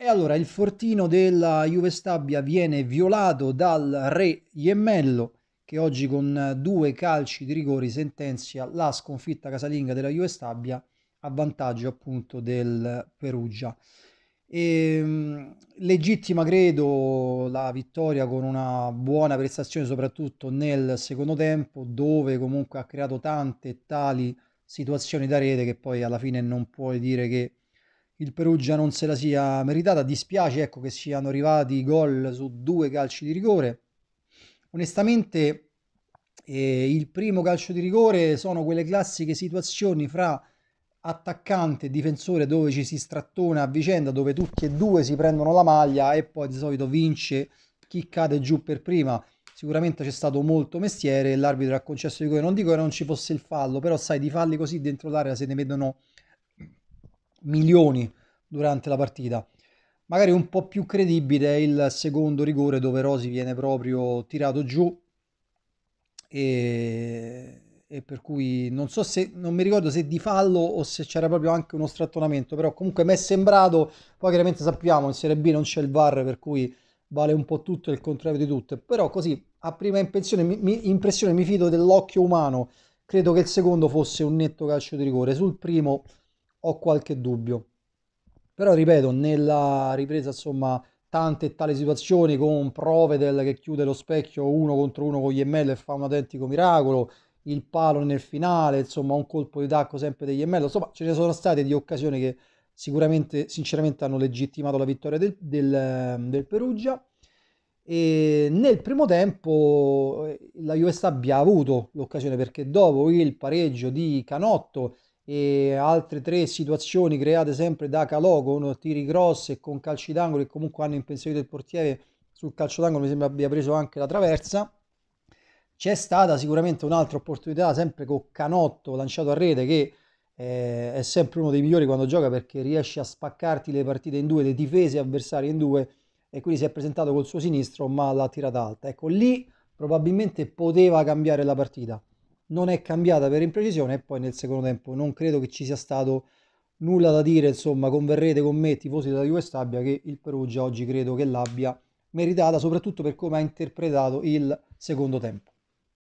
E allora il fortino della Juve Stabia viene violato dal re Iemmello che oggi con due calci di rigori sentenzia la sconfitta casalinga della Juve Stabia a vantaggio appunto del Perugia. E, ehm, legittima credo la vittoria con una buona prestazione soprattutto nel secondo tempo dove comunque ha creato tante tali situazioni da rete che poi alla fine non puoi dire che il Perugia non se la sia meritata. Dispiace ecco, che siano arrivati i gol su due calci di rigore. Onestamente, eh, il primo calcio di rigore sono quelle classiche situazioni fra attaccante e difensore dove ci si strattona a vicenda, dove tutti e due si prendono la maglia e poi di solito vince chi cade giù per prima. Sicuramente c'è stato molto mestiere e l'arbitro ha concesso di rigore. Non dico che non ci fosse il fallo, però sai, di falli così dentro l'area se ne vedono milioni durante la partita. Magari un po' più credibile è il secondo rigore dove Rosi viene proprio tirato giù e, e per cui non so se non mi ricordo se di fallo o se c'era proprio anche uno strattonamento, però comunque mi è sembrato, poi chiaramente sappiamo in Serie B non c'è il VAR per cui vale un po' tutto il contrario di tutto, però così a prima impressione mi, mi, impressione mi fido dell'occhio umano, credo che il secondo fosse un netto calcio di rigore, sul primo ho qualche dubbio. Però ripeto, nella ripresa insomma tante e tali situazioni con Provedel che chiude lo specchio uno contro uno con gli ML e fa un autentico miracolo, il palo nel finale, insomma un colpo di tacco sempre degli ML, insomma ce ne sono state di occasioni che sicuramente, sinceramente hanno legittimato la vittoria del, del, del Perugia. E nel primo tempo eh, la Juve abbia avuto l'occasione perché dopo il pareggio di Canotto e altre tre situazioni create sempre da Calò con tiri cross e con calci d'angolo che comunque hanno impensierito il portiere sul calcio d'angolo mi sembra abbia preso anche la traversa c'è stata sicuramente un'altra opportunità sempre con Canotto lanciato a rete che eh, è sempre uno dei migliori quando gioca perché riesce a spaccarti le partite in due, le difese avversarie in due e quindi si è presentato col suo sinistro ma l'ha tirata alta. Ecco lì probabilmente poteva cambiare la partita non è cambiata per imprecisione e poi nel secondo tempo non credo che ci sia stato nulla da dire, insomma converrete con me tifosi della Juve Stabia che il Perugia oggi credo che l'abbia meritata soprattutto per come ha interpretato il secondo tempo.